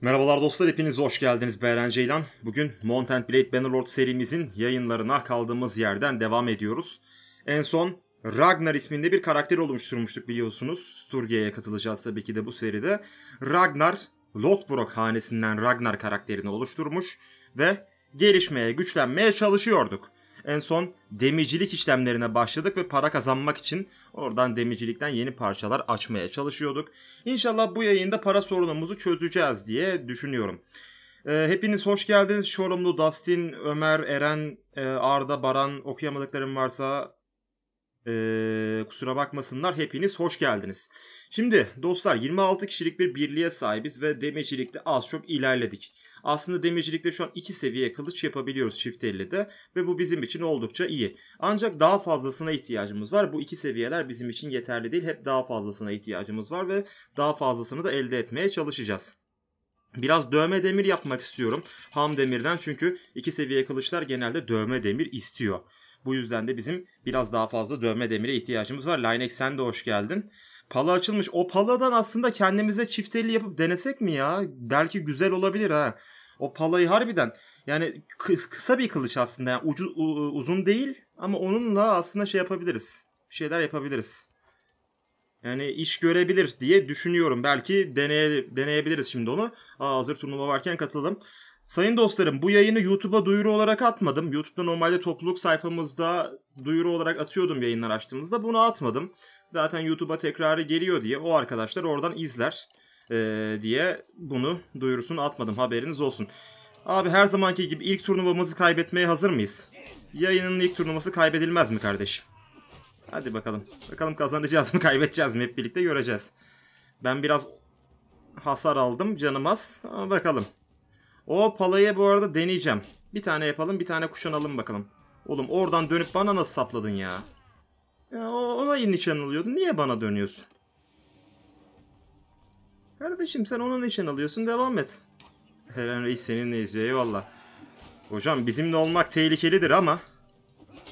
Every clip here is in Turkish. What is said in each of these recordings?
Merhabalar dostlar hepiniz hoş geldiniz Beren Ceylan. Bugün Mount and Blade Bannerlord serimizin yayınlarına kaldığımız yerden devam ediyoruz. En son Ragnar isminde bir karakter oluşturmuştuk biliyorsunuz. Sturge'ye katılacağız tabii ki de bu seride. Ragnar, Lothbrok hanesinden Ragnar karakterini oluşturmuş ve gelişmeye, güçlenmeye çalışıyorduk. En son demircilik işlemlerine başladık ve para kazanmak için oradan demircilikten yeni parçalar açmaya çalışıyorduk. İnşallah bu yayında para sorunumuzu çözeceğiz diye düşünüyorum. Ee, hepiniz hoş geldiniz. Şorumlu, Dustin, Ömer, Eren, e, Arda, Baran okuyamadıklarım varsa ee, kusura bakmasınlar hepiniz hoş geldiniz. Şimdi dostlar 26 kişilik bir birliğe sahibiz ve demircilikte az çok ilerledik. Aslında demircilikte şu an 2 seviye kılıç yapabiliyoruz çift elle de ve bu bizim için oldukça iyi. Ancak daha fazlasına ihtiyacımız var. Bu 2 seviyeler bizim için yeterli değil. Hep daha fazlasına ihtiyacımız var ve daha fazlasını da elde etmeye çalışacağız. Biraz dövme demir yapmak istiyorum. Ham demirden çünkü iki seviye kılıçlar genelde dövme demir istiyor. Bu yüzden de bizim biraz daha fazla dövme demire ihtiyacımız var. Linex sen de hoş geldin. Pala açılmış. O paladan aslında kendimize çifteli yapıp denesek mi ya? Belki güzel olabilir ha. O palayı harbiden yani kısa bir kılıç aslında. Yani ucu, uzun değil ama onunla aslında şey yapabiliriz. şeyler yapabiliriz. Yani iş görebilir diye düşünüyorum. Belki deneye, deneyebiliriz şimdi onu. Aa, hazır turnuva varken katılalım. Sayın dostlarım bu yayını YouTube'a duyuru olarak atmadım. YouTube'da normalde topluluk sayfamızda duyuru olarak atıyordum yayınlar açtığımızda. Bunu atmadım. Zaten YouTube'a tekrarı geliyor diye o arkadaşlar oradan izler ee, diye bunu duyurusunu atmadım. Haberiniz olsun. Abi her zamanki gibi ilk turnuvamızı kaybetmeye hazır mıyız? Yayının ilk turnuvası kaybedilmez mi kardeşim? Hadi bakalım. Bakalım kazanacağız mı kaybedeceğiz mi hep birlikte göreceğiz. Ben biraz hasar aldım canım az. Ama bakalım. O palayı bu arada deneyeceğim. Bir tane yapalım bir tane kuşan alalım bakalım. Oğlum oradan dönüp bana nasıl sapladın ya? Ya ona nişan alıyordun, Niye bana dönüyorsun? Kardeşim sen ona nişan alıyorsun. Devam et. Helen Reis seninle izliyor. Eyvallah. Hocam bizimle olmak tehlikelidir ama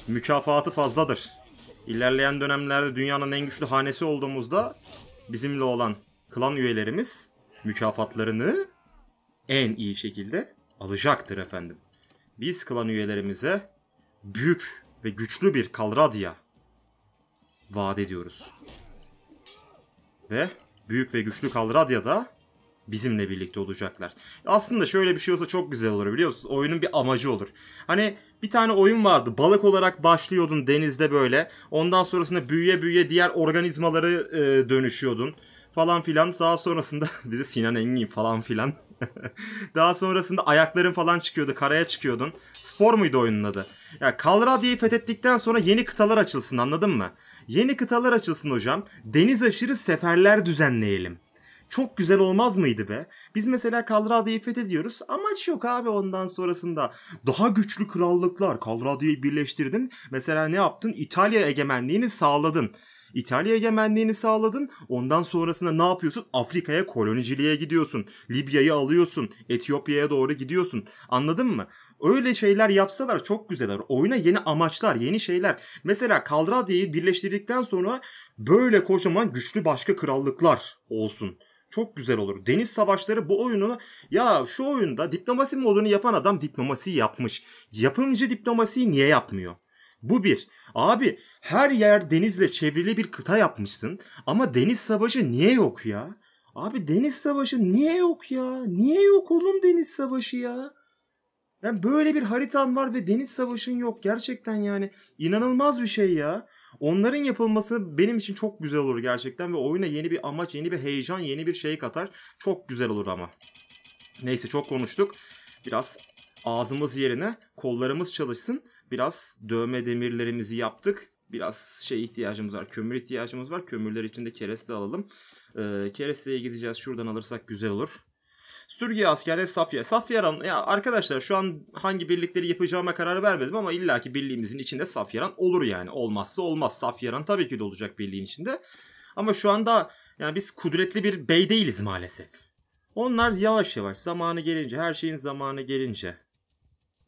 mükafatı fazladır. İlerleyen dönemlerde dünyanın en güçlü hanesi olduğumuzda bizimle olan klan üyelerimiz mükafatlarını en iyi şekilde alacaktır efendim. Biz klan üyelerimize büyük ve güçlü bir Kalradia vaat ediyoruz. Ve büyük ve güçlü Kalradia da bizimle birlikte olacaklar. Aslında şöyle bir şey olsa çok güzel olur biliyor musunuz? Oyunun bir amacı olur. Hani bir tane oyun vardı. Balık olarak başlıyordun denizde böyle. Ondan sonrasında büyüye büyüye diğer organizmaları e, dönüşüyordun falan filan. Daha sonrasında bize Sinan Engin falan filan. Daha sonrasında ayakların falan çıkıyordu. Karaya çıkıyordun. Spor muydu oyunun adı? Ya yani Kalradya'yı fethettikten sonra yeni kıtalar açılsın anladın mı? Yeni kıtalar açılsın hocam. Deniz aşırı seferler düzenleyelim. Çok güzel olmaz mıydı be? Biz mesela Kalradya'yı fethediyoruz. Amaç yok abi ondan sonrasında. Daha güçlü krallıklar. Kalradya'yı birleştirdin. Mesela ne yaptın? İtalya egemenliğini sağladın. İtalya egemenliğini sağladın. Ondan sonrasında ne yapıyorsun? Afrika'ya koloniciliğe gidiyorsun. Libya'yı alıyorsun. Etiyopya'ya doğru gidiyorsun. Anladın mı? Öyle şeyler yapsalar çok güzel olur. Oyuna yeni amaçlar, yeni şeyler. Mesela Kaldradia'yı birleştirdikten sonra böyle kocaman güçlü başka krallıklar olsun. Çok güzel olur. Deniz savaşları bu oyununu ya şu oyunda diplomasi modunu yapan adam diplomasi yapmış. Yapımcı diplomasiyi niye yapmıyor? Bu bir. Abi her yer denizle çevrili bir kıta yapmışsın ama deniz savaşı niye yok ya? Abi deniz savaşı niye yok ya? Niye yok oğlum deniz savaşı ya? Yani böyle bir haritan var ve deniz savaşın yok gerçekten yani inanılmaz bir şey ya. Onların yapılması benim için çok güzel olur gerçekten ve oyuna yeni bir amaç, yeni bir heyecan, yeni bir şey katar. Çok güzel olur ama. Neyse çok konuştuk. Biraz ağzımız yerine kollarımız çalışsın biraz dövme demirlerimizi yaptık. Biraz şey ihtiyacımız var. Kömür ihtiyacımız var. Kömürler için de kereste alalım. Ee, keresteye gideceğiz. Şuradan alırsak güzel olur. Sürge askerde safiye Safyaran ya arkadaşlar şu an hangi birlikleri yapacağıma karar vermedim ama illaki birliğimizin içinde Safyaran olur yani. Olmazsa olmaz. Safyaran tabii ki de olacak birliğin içinde. Ama şu anda yani biz kudretli bir bey değiliz maalesef. Onlar yavaş yavaş zamanı gelince, her şeyin zamanı gelince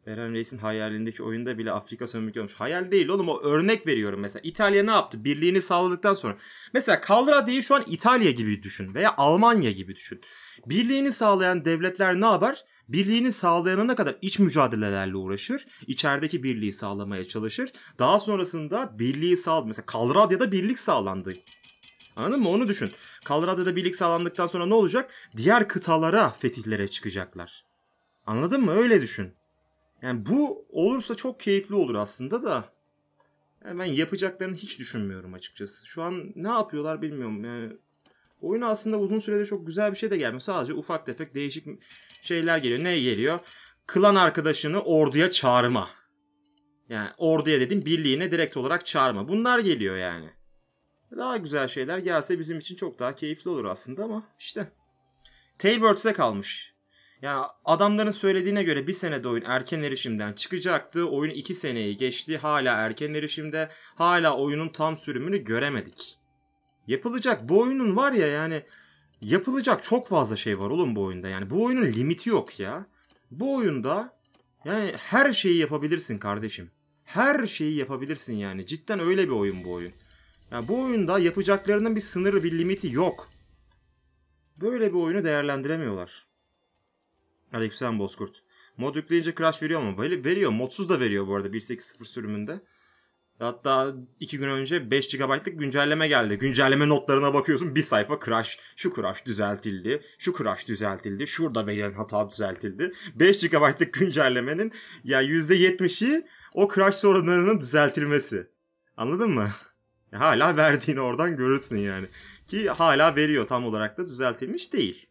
Eren Reis'in hayalindeki oyunda bile Afrika sömürge olmuş. Hayal değil oğlum o örnek veriyorum mesela. İtalya ne yaptı? Birliğini sağladıktan sonra. Mesela Kaldrade'yi şu an İtalya gibi düşün veya Almanya gibi düşün. Birliğini sağlayan devletler ne yapar? Birliğini sağlayana kadar iç mücadelelerle uğraşır. İçerideki birliği sağlamaya çalışır. Daha sonrasında birliği sağladı. Mesela Kaldrade'de birlik sağlandı. Anladın mı? Onu düşün. Kaldrade'de birlik sağlandıktan sonra ne olacak? Diğer kıtalara fetihlere çıkacaklar. Anladın mı? Öyle düşün. Yani bu olursa çok keyifli olur aslında da. Yani ben yapacaklarını hiç düşünmüyorum açıkçası. Şu an ne yapıyorlar bilmiyorum. Yani oyuna aslında uzun sürede çok güzel bir şey de gelmiyor. Sadece ufak tefek değişik şeyler geliyor. Ne geliyor? Klan arkadaşını orduya çağırma. Yani orduya dedim birliğine direkt olarak çağırma. Bunlar geliyor yani. Daha güzel şeyler gelse bizim için çok daha keyifli olur aslında ama işte. Tailwords'e kalmış. Yani adamların söylediğine göre bir senede oyun erken erişimden çıkacaktı. Oyun iki seneyi geçti. Hala erken erişimde. Hala oyunun tam sürümünü göremedik. Yapılacak bu oyunun var ya yani yapılacak çok fazla şey var oğlum bu oyunda. Yani bu oyunun limiti yok ya. Bu oyunda yani her şeyi yapabilirsin kardeşim. Her şeyi yapabilirsin yani. Cidden öyle bir oyun bu oyun. Yani bu oyunda yapacaklarının bir sınırı, bir limiti yok. Böyle bir oyunu değerlendiremiyorlar. Aleykümselam Bozkurt. Mod yükleyince crash veriyor mu? Veriyor. Modsuz da veriyor bu arada 1.8.0 sürümünde. Hatta 2 gün önce 5 GB'lık güncelleme geldi. Güncelleme notlarına bakıyorsun bir sayfa crash. Şu crash düzeltildi. Şu crash düzeltildi. Şurada verilen hata düzeltildi. 5 GB'lık güncellemenin ya yani %70'i o crash sorunlarının düzeltilmesi. Anladın mı? Hala verdiğini oradan görürsün yani. Ki hala veriyor tam olarak da düzeltilmiş değil.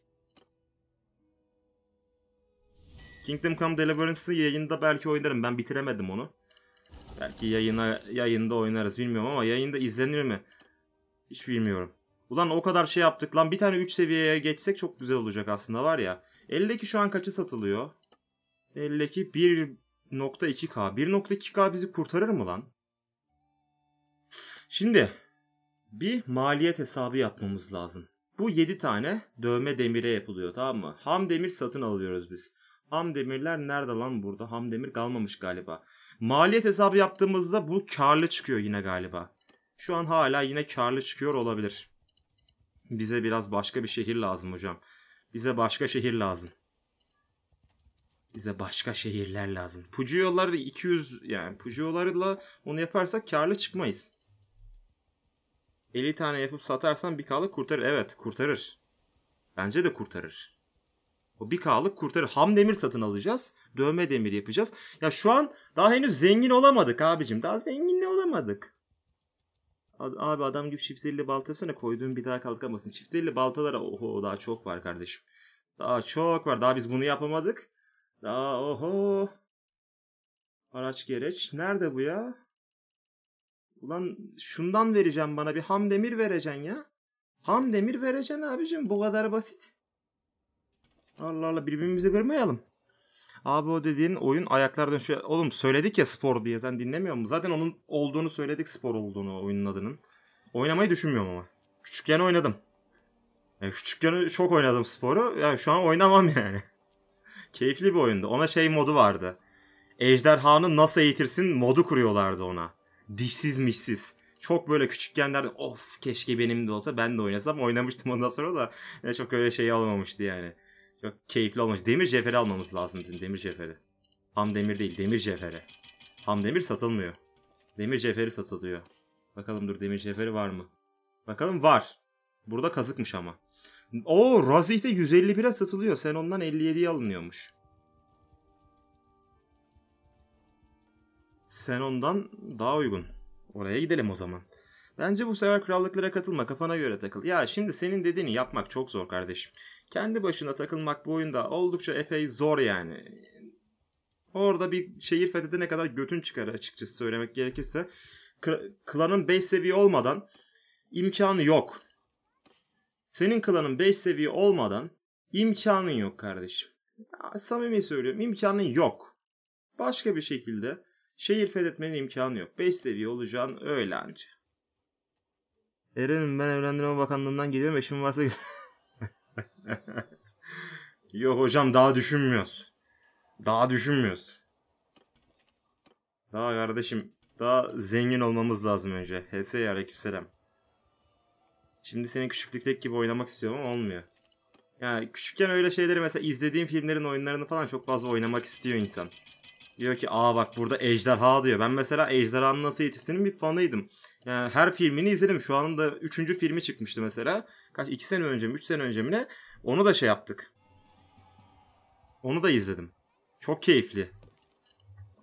Kingdom Come Deliverance'ı yayında belki oynarım. Ben bitiremedim onu. Belki yayına yayında oynarız bilmiyorum ama yayında izlenir mi? Hiç bilmiyorum. Ulan o kadar şey yaptık lan. Bir tane 3 seviyeye geçsek çok güzel olacak aslında var ya. Eldeki şu an kaçı satılıyor? Eldeki 1.2k. 1.2k bizi kurtarır mı lan? Şimdi bir maliyet hesabı yapmamız lazım. Bu 7 tane dövme demire yapılıyor tamam mı? Ham demir satın alıyoruz biz. Hamdemirler nerede lan burada? Hamdemir kalmamış galiba. Maliyet hesabı yaptığımızda bu karlı çıkıyor yine galiba. Şu an hala yine karlı çıkıyor olabilir. Bize biraz başka bir şehir lazım hocam. Bize başka şehir lazım. Bize başka şehirler lazım. Pucuyoları 200 yani Pucuyolarla onu yaparsak karlı çıkmayız. 50 tane yapıp satarsan bir kalı kurtarır. Evet kurtarır. Bence de kurtarır. O bir klık kurtarır. Ham demir satın alacağız. Dövme demir yapacağız. Ya şu an daha henüz zengin olamadık abicim. Daha zengin olamadık. Abi adam gibi çifteliyle balta yapsana koyduğun bir daha kalkamasın. Çifteliyle baltalara oho daha çok var kardeşim. Daha çok var. Daha biz bunu yapamadık. Daha oho. Araç gereç. Nerede bu ya? Ulan şundan vereceğim bana bir ham demir vereceksin ya. Ham demir vereceksin abicim. Bu kadar basit. Allah Allah birbirimizi kırmayalım. Abi o dediğin oyun ayaklar dönüşü. Oğlum söyledik ya spor diye sen dinlemiyor musun? Zaten onun olduğunu söyledik spor olduğunu oyunun adının. Oynamayı düşünmüyorum ama. Küçükken oynadım. Yani küçükken çok oynadım sporu. Yani şu an oynamam yani. Keyifli bir oyundu. Ona şey modu vardı. Ejderhanı nasıl eğitirsin modu kuruyorlardı ona. Dişsiz mişsiz. Çok böyle küçükken derdim of keşke benim de olsa ben de oynasam. Oynamıştım ondan sonra da çok öyle şey alamamıştı yani. Çok keyifli olmuş. Demir cevheri almamız lazım bizim demir cevheri. Ham demir değil demir cevheri. Ham demir satılmıyor. Demir cevheri satılıyor. Bakalım dur demir cevheri var mı? Bakalım var. Burada kazıkmış ama. O Razih'te 151'e satılıyor. Sen ondan 57'ye alınıyormuş. Sen ondan daha uygun. Oraya gidelim o zaman. Bence bu sefer krallıklara katılma kafana göre takıl. Ya şimdi senin dediğini yapmak çok zor kardeşim. Kendi başına takılmak bu oyunda oldukça epey zor yani. Orada bir şehir fethedene kadar götün çıkar açıkçası söylemek gerekirse. Klanın 5 seviye olmadan imkanı yok. Senin klanın 5 seviye olmadan imkanın yok kardeşim. Ya, samimi söylüyorum imkanın yok. Başka bir şekilde şehir fethetmenin imkanı yok. 5 seviye olacağın öyle anca. Eren'im ben evlendirme bakanlığından geliyorum eşim varsa Yok hocam daha düşünmüyoruz. Daha düşünmüyoruz. Daha kardeşim daha zengin olmamız lazım önce. HS aleykümselam. Şimdi senin küçüklükteki gibi oynamak istiyorum ama olmuyor. Yani küçükken öyle şeyleri mesela izlediğim filmlerin oyunlarını falan çok fazla oynamak istiyor insan. Diyor ki aa bak burada ejderha diyor. Ben mesela ejderhanın nasıl yetiştiğinin bir fanıydım. Yani her filmini izledim. Şu anında üçüncü filmi çıkmıştı mesela. Kaç iki sene önce mi 3 sene önce mi ne? Onu da şey yaptık. Onu da izledim. Çok keyifli.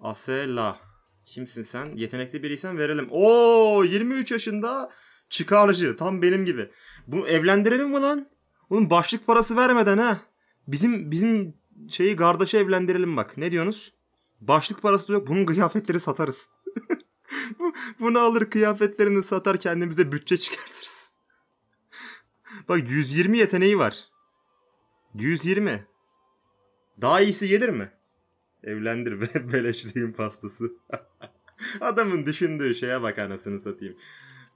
Asela. Kimsin sen? Yetenekli biriysen verelim. Oo 23 yaşında çıkarcı. Tam benim gibi. Bu evlendirelim mi lan? Oğlum başlık parası vermeden ha. Bizim bizim şeyi kardeşe evlendirelim bak. Ne diyorsunuz? Başlık parası da yok. Bunun kıyafetleri satarız. Bunu alır kıyafetlerini satar kendimize bütçe çıkartırız. Bak 120 yeteneği var. 120. Daha iyisi gelir mi? Evlendir be beleştiğin pastası. Adamın düşündüğü şeye bak anasını satayım.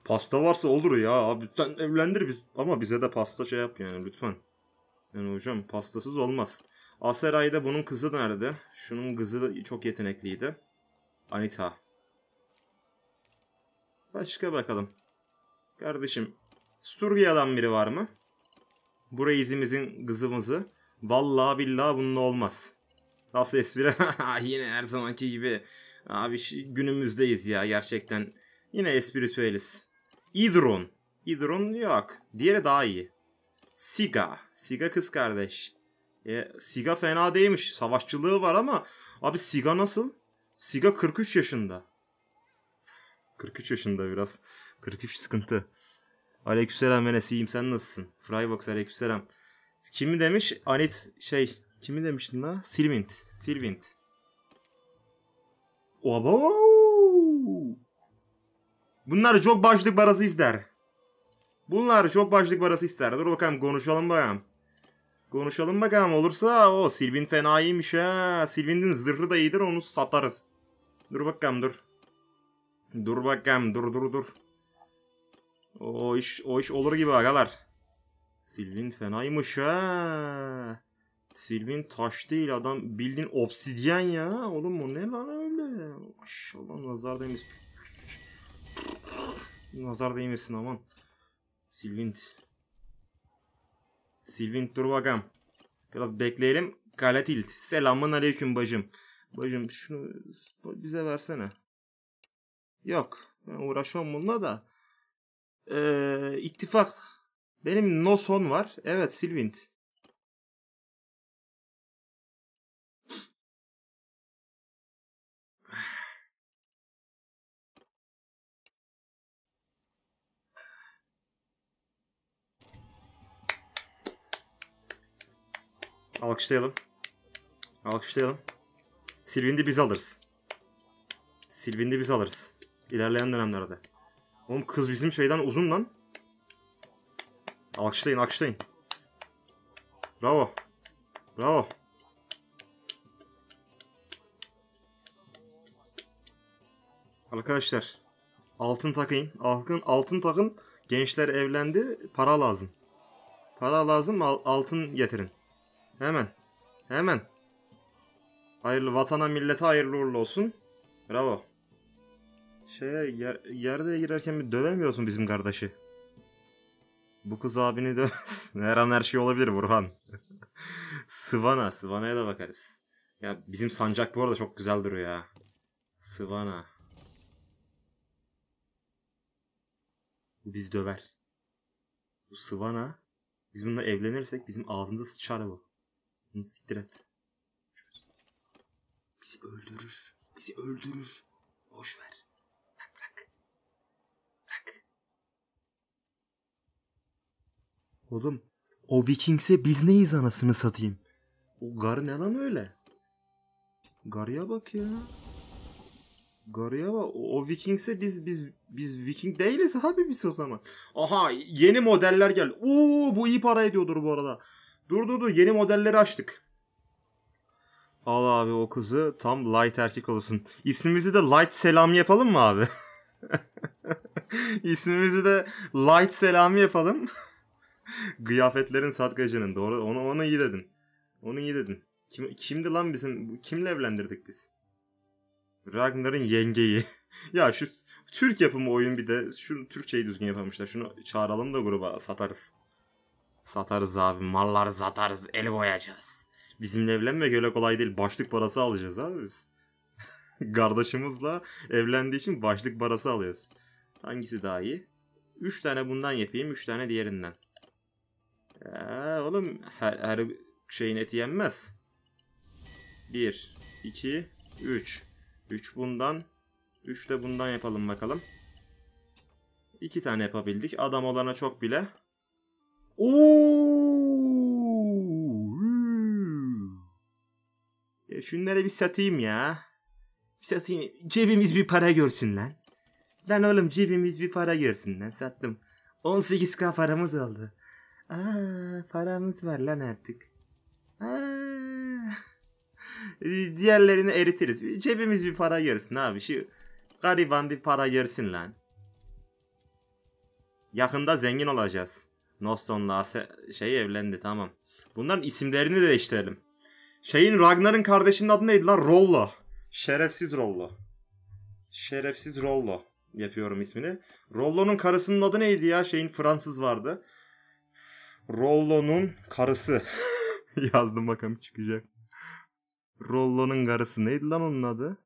Pasta varsa olur ya abi sen evlendir biz ama bize de pasta şey yap yani lütfen. Yani hocam pastasız olmaz. Aseray'da bunun kızı nerede? Şunun kızı çok yetenekliydi. Anita. Başka bakalım. Kardeşim Sturgiadan biri var mı? Bu izimizin kızımızı. Vallahi billahi bununla olmaz. Nasıl espri? Yine her zamanki gibi. Abi günümüzdeyiz ya gerçekten. Yine espritüeliz. Idron. Idron yok. Diğeri daha iyi. Siga. Siga kız kardeş. E, Siga fena değilmiş. Savaşçılığı var ama abi Siga nasıl? Siga 43 yaşında. 43 yaşında biraz. 43 sıkıntı. Aleykümselam Enes iyiyim sen nasılsın? Frybox aleykümselam. Kimi demiş? Anit şey. Kimi demiştin la? Silvint. Silvint. Obo! Bunlar çok başlık parası ister. Bunlar çok başlık parası ister. Dur bakalım konuşalım bakalım. Konuşalım bakalım olursa o Silvin fena iyiymiş ha. Silvin'in zırhı da iyidir onu satarız. Dur bakalım dur. Dur bakayım dur dur dur. O iş, o iş olur gibi agalar. Silvin fenaymış ha. Silvin taş değil adam bildiğin obsidyen ya. Oğlum mu ne lan öyle. Maşallah nazar değmesin. nazar değmesin aman. Silvint. Silvint dur bakayım. Biraz bekleyelim. Galatilt. Selamun aleyküm bacım. Bacım şunu bize versene. Yok. Ben uğraşmam bununla da. Ee, ittifak. Benim no son var. Evet Silvint Alkışlayalım. Alkışlayalım. Silvindi biz alırız. Silvindi biz alırız. İlerleyen dönemlerde. Oğlum kız bizim şeyden uzun lan. Alkışlayın alkışlayın. Bravo. Bravo. Arkadaşlar altın takayım. Altın, altın takın. Gençler evlendi. Para lazım. Para lazım altın getirin. Hemen. Hemen. Hayırlı vatana millete hayırlı uğurlu olsun. Bravo. Şey, yer, yerde girerken bir dövemiyorsun bizim kardeşi. Bu kız abini dövmesin. Her an her şey olabilir Burhan. Sıvana. Sıvana'ya da bakarız. Ya bizim sancak bu arada çok güzel duruyor ya. Sıvana. Bu bizi döver. Bu Sıvana. Biz bununla evlenirsek bizim ağzımıza sıçar bu. Bunu siktir et. Bizi öldürür. Bizi öldürür. Boş ver. Oğlum o Vikings'e biz neyiz anasını satayım? O gar ne lan öyle? Garıya bak ya. Garıya bak. O, o Vikings'e biz biz biz Viking değiliz abi biz o zaman. Aha yeni modeller gel. Oo bu iyi para ediyordur bu arada. Dur dur dur yeni modelleri açtık. Al abi o kuzu tam light erkek olsun. İsmimizi de light selam yapalım mı abi? İsmimizi de light selam yapalım. Gıyafetlerin satkacının doğru. Onu, onu iyi dedin. Onu iyi dedin. Kim, kimdi lan bizim? Kimle evlendirdik biz? Ragnar'ın yengeyi. ya şu Türk yapımı oyun bir de şu Türkçeyi düzgün yapamışlar. Şunu çağıralım da gruba satarız. Satarız abi. Mallar satarız. El boyayacağız. Bizimle evlenme öyle kolay değil. Başlık parası alacağız abi biz. Kardeşimizle evlendiği için başlık parası alıyoruz. Hangisi daha iyi? 3 tane bundan yapayım, 3 tane diğerinden. Ee, oğlum her, her şeyin eti yenmez. 1, 2, 3. 3 bundan. 3 de bundan yapalım bakalım. 2 tane yapabildik. Adam olana çok bile. Oo! şunları bir satayım ya. Bir satayım. Cebimiz bir para görsün lan. Lan oğlum cebimiz bir para görsün lan sattım. 18 paramız oldu. Aa, paramız var lan artık. Aa. diğerlerini eritiriz. Cebimiz bir para görsün abi. Şu gariban bir para görsün lan. Yakında zengin olacağız. Noston'la şey evlendi tamam. Bunların isimlerini de değiştirelim. Şeyin Ragnar'ın kardeşinin adı neydi lan? Rollo. Şerefsiz Rollo. Şerefsiz Rollo yapıyorum ismini. Rollo'nun karısının adı neydi ya? Şeyin Fransız vardı. Rollo'nun karısı. Yazdım bakalım çıkacak. Rollo'nun karısı neydi lan onun adı?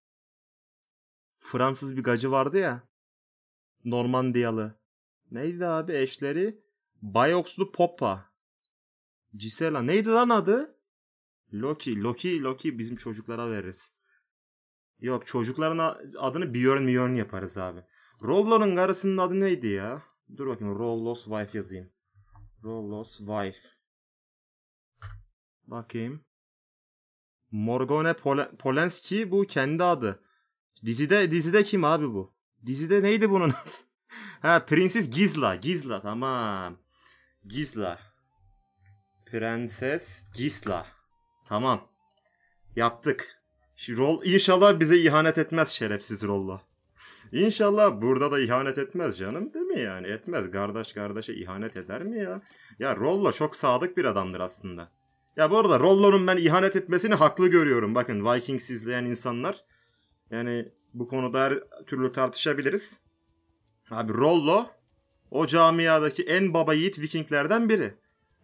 Fransız bir gacı vardı ya. Normandiyalı. Neydi abi eşleri? Bayoxlu poppa. Gisela. Neydi lan adı? Loki. Loki. Loki bizim çocuklara veririz. Yok çocukların adını Björn Björn yaparız abi. Rollo'nun karısının adı neydi ya? Dur bakayım Rollo's Wife yazayım. Rolo's wife. Bakayım. Morgane Pol- Polenski bu kendi adı. Dizide dizide kim abi bu? Dizide neydi bunun adı? ha Prenses Gizla. Gizla tamam. Gizla. Prenses Gizla. Tamam. Yaptık. Rol inşallah bize ihanet etmez şerefsiz Rollo. İnşallah burada da ihanet etmez canım değil mi yani? Etmez. Kardeş kardeşe ihanet eder mi ya? Ya Rollo çok sadık bir adamdır aslında. Ya bu arada Rollo'nun ben ihanet etmesini haklı görüyorum. Bakın Vikings izleyen insanlar. Yani bu konuda her türlü tartışabiliriz. Abi Rollo o camiadaki en baba yiğit Vikinglerden biri.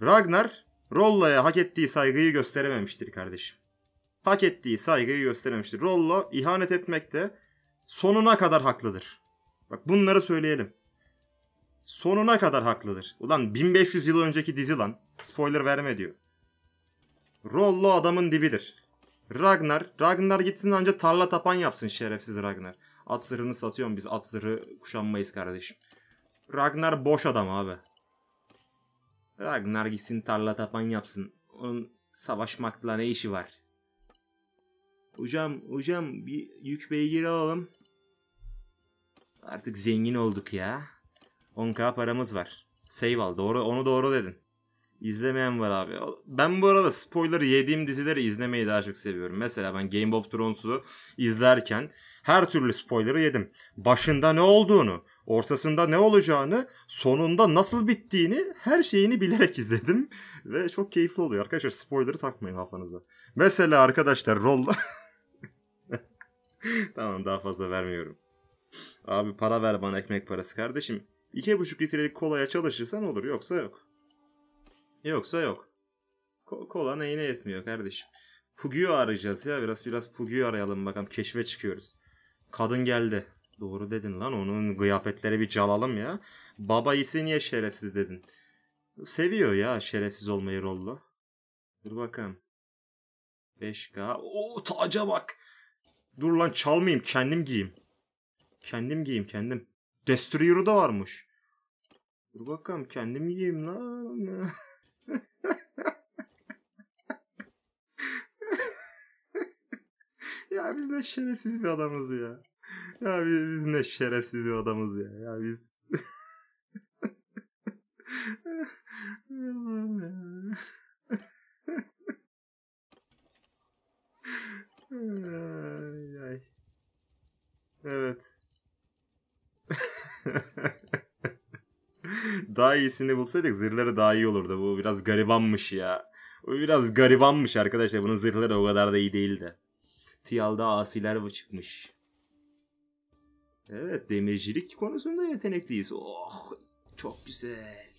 Ragnar Rollo'ya hak ettiği saygıyı gösterememiştir kardeşim. Hak ettiği saygıyı gösterememiştir. Rollo ihanet etmekte sonuna kadar haklıdır. Bak bunları söyleyelim. Sonuna kadar haklıdır. Ulan 1500 yıl önceki dizi lan. Spoiler verme diyor. Rollo adamın dibidir. Ragnar, Ragnar gitsin ancak tarla tapan yapsın şerefsiz Ragnar. At zırhını satıyorum biz. At zırhı kuşanmayız kardeşim. Ragnar boş adam abi. Ragnar gitsin tarla tapan yapsın. Onun savaşmakla ne işi var? Hocam, hocam bir yük beygiri alalım. Artık zengin olduk ya. 10k paramız var. Save al. Doğru, onu doğru dedin. İzlemeyen var abi. Ben bu arada spoiler yediğim dizileri izlemeyi daha çok seviyorum. Mesela ben Game of Thrones'u izlerken her türlü spoiler'ı yedim. Başında ne olduğunu, ortasında ne olacağını, sonunda nasıl bittiğini, her şeyini bilerek izledim. Ve çok keyifli oluyor. Arkadaşlar spoiler'ı takmayın kafanıza. Mesela arkadaşlar rol... tamam daha fazla vermiyorum. Abi para ver bana ekmek parası kardeşim. 2,5 litrelik kolaya çalışırsan olur. Yoksa yok. Yoksa yok. Ko- kola neyine yetmiyor kardeşim. Pugyu arayacağız ya. Biraz biraz pugyu arayalım bakalım. Keşfe çıkıyoruz. Kadın geldi. Doğru dedin lan. Onun kıyafetleri bir çalalım ya. Baba ise niye şerefsiz dedin? Seviyor ya şerefsiz olmayı rollo. Dur bakalım. 5K. Oo taca bak. Dur lan çalmayayım kendim giyeyim. Kendim giyeyim kendim. Destroyer'u da varmış. Dur bakalım kendim giyeyim lan. ya biz ne şerefsiz bir adamız ya. Ya biz, biz ne şerefsiz bir adamız ya. Ya biz... Evet. daha iyisini bulsaydık zırhları daha iyi olurdu. Bu biraz garibanmış ya. Bu biraz garibanmış arkadaşlar. Bunun zırhları o kadar da iyi değildi. Tial'da asiler çıkmış. Evet demircilik konusunda yetenekliyiz. Oh çok güzel.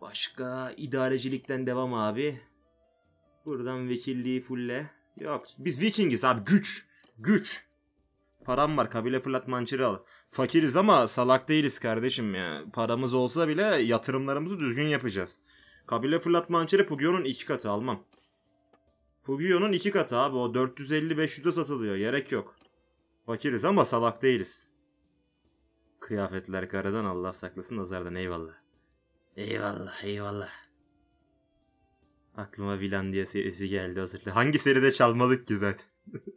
Başka idarecilikten devam abi. Buradan vekilliği fulle. Yok biz Vikingiz abi güç. Güç param var. Kabile fırlat mançeri al. Fakiriz ama salak değiliz kardeşim ya. Paramız olsa bile yatırımlarımızı düzgün yapacağız. Kabile fırlat mançeri Pugio'nun iki katı almam. Pugio'nun iki katı abi. O 450-500'e satılıyor. Gerek yok. Fakiriz ama salak değiliz. Kıyafetler karadan Allah saklasın nazardan eyvallah. Eyvallah eyvallah. Aklıma Vilan diye serisi geldi hazırlı. Hangi seride çalmalık ki zaten?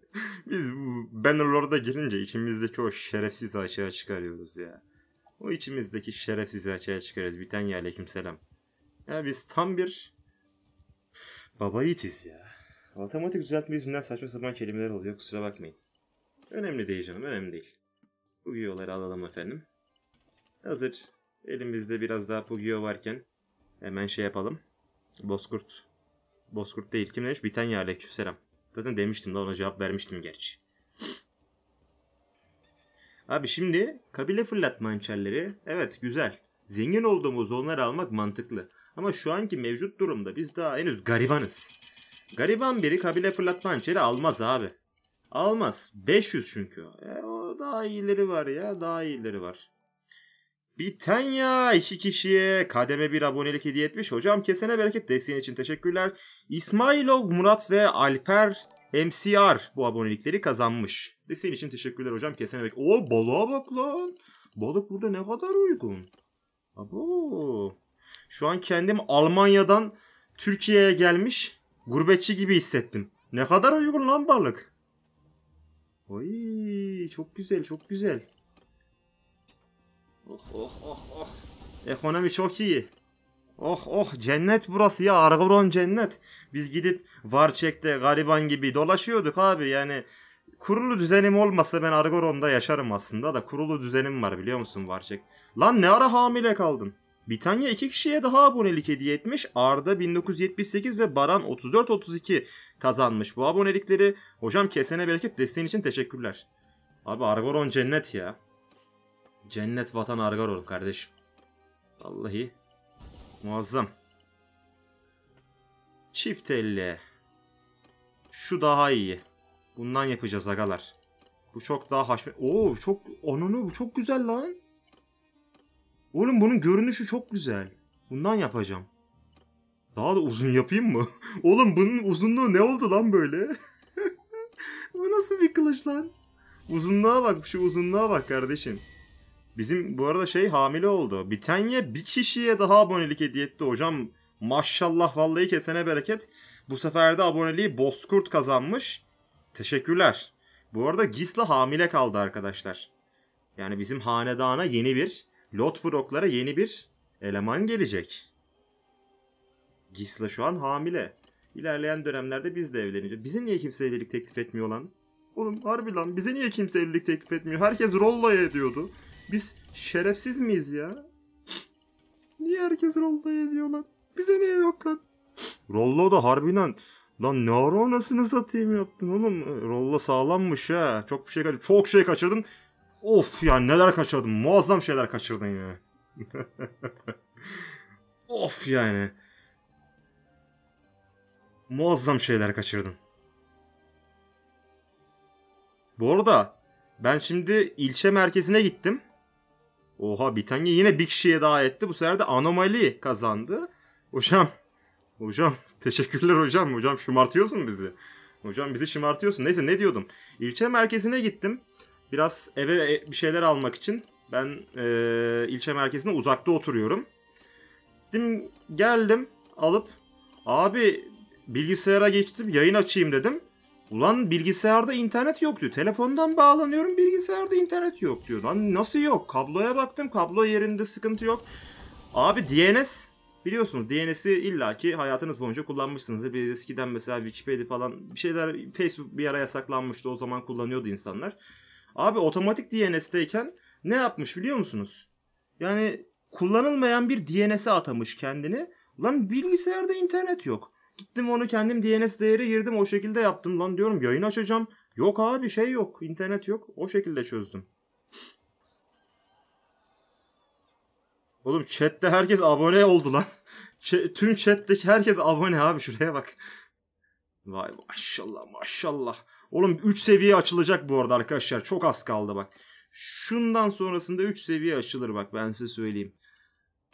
Biz bu Bannerlord'a girince içimizdeki o şerefsiz açığa çıkarıyoruz ya. O içimizdeki şerefsiz açığa çıkarıyoruz. Biten ya selam. Ya biz tam bir baba itiz ya. Matematik düzeltme yüzünden saçma sapan kelimeler oluyor kusura bakmayın. Önemli değil canım önemli değil. Bu Pugiyo'ları alalım efendim. Hazır elimizde biraz daha Pugiyo varken hemen şey yapalım. Bozkurt. Bozkurt değil kim demiş? Biten ya selam. Zaten demiştim de ona cevap vermiştim gerçi. Abi şimdi kabile fırlatma hançerleri evet güzel. Zengin olduğumuz onları almak mantıklı. Ama şu anki mevcut durumda biz daha henüz garibanız. Gariban biri kabile fırlatma hançeri almaz abi. Almaz. 500 çünkü. E, o daha iyileri var ya. Daha iyileri var. Bir ya iki kişiye kademe bir abonelik hediye etmiş. Hocam kesene bereket desteğin için teşekkürler. İsmailov, Murat ve Alper MCR bu abonelikleri kazanmış. Desteğin için teşekkürler hocam kesene bereket. Oo balığa bak lan. Balık burada ne kadar uygun. Abo. Şu an kendim Almanya'dan Türkiye'ye gelmiş gurbetçi gibi hissettim. Ne kadar uygun lan balık. Oy çok güzel çok güzel. Oh oh oh oh. Ekonomi çok iyi. Oh oh cennet burası ya Argoron cennet. Biz gidip Varçek'te gariban gibi dolaşıyorduk abi yani kurulu düzenim olmasa ben Argoron'da yaşarım aslında da kurulu düzenim var biliyor musun Varçek? Lan ne ara hamile kaldın? Bitanya iki kişiye daha abonelik hediye etmiş. Arda 1978 ve Baran 34-32 kazanmış bu abonelikleri. Hocam kesene bereket desteğin için teşekkürler. Abi Argoron cennet ya. Cennet vatan argar oğlum kardeşim. Vallahi muazzam. Çift elle. Şu daha iyi. Bundan yapacağız agalar. Bu çok daha haşmet. Oo çok onunu bu çok güzel lan. Oğlum bunun görünüşü çok güzel. Bundan yapacağım. Daha da uzun yapayım mı? Oğlum bunun uzunluğu ne oldu lan böyle? bu nasıl bir kılıç lan? Uzunluğa bak şu uzunluğa bak kardeşim. Bizim bu arada şey hamile oldu. Bitenye bir kişiye daha abonelik hediye etti hocam. Maşallah vallahi kesene bereket. Bu sefer de aboneliği Bozkurt kazanmış. Teşekkürler. Bu arada Gisla hamile kaldı arkadaşlar. Yani bizim hanedana yeni bir, Lotbrok'lara yeni bir eleman gelecek. Gisla şu an hamile. İlerleyen dönemlerde biz de evleneceğiz. Bize niye kimse evlilik teklif etmiyor lan? Oğlum harbi lan bize niye kimse evlilik teklif etmiyor? Herkes rollaya ediyordu. Biz şerefsiz miyiz ya? Niye herkes rollo ediyor lan? Bize niye yok lan? Rollo da harbiden Lan ne ara anasını satayım yaptın oğlum. Rollo sağlammış ha. Çok bir şey kaçırdın. Çok şey kaçırdın. Of ya neler kaçırdın. Muazzam şeyler kaçırdın ya. of yani. Muazzam şeyler kaçırdın. Bu arada ben şimdi ilçe merkezine gittim. Oha Bitanya yine bir kişiye daha etti. Bu sefer de anomali kazandı. Hocam, hocam teşekkürler hocam. Hocam şımartıyorsun bizi. Hocam bizi şımartıyorsun. Neyse ne diyordum. İlçe merkezine gittim. Biraz eve e, bir şeyler almak için. Ben e, ilçe merkezine uzakta oturuyorum. Gittim geldim alıp abi bilgisayara geçtim yayın açayım dedim. Ulan bilgisayarda internet yok diyor. Telefondan bağlanıyorum bilgisayarda internet yok diyor. Lan nasıl yok? Kabloya baktım kablo yerinde sıkıntı yok. Abi DNS biliyorsunuz DNS'i illaki hayatınız boyunca kullanmışsınız. Bir eskiden mesela Wikipedia falan bir şeyler Facebook bir ara yasaklanmıştı o zaman kullanıyordu insanlar. Abi otomatik DNS'teyken ne yapmış biliyor musunuz? Yani kullanılmayan bir DNS'e atamış kendini. Lan bilgisayarda internet yok. Gittim onu kendim DNS değeri girdim o şekilde yaptım lan diyorum yayın açacağım. Yok abi şey yok internet yok o şekilde çözdüm. Oğlum chatte herkes abone oldu lan. Ç- tüm chatteki herkes abone abi şuraya bak. Vay maşallah maşallah. Oğlum 3 seviye açılacak bu arada arkadaşlar. Çok az kaldı bak. Şundan sonrasında 3 seviye açılır bak ben size söyleyeyim.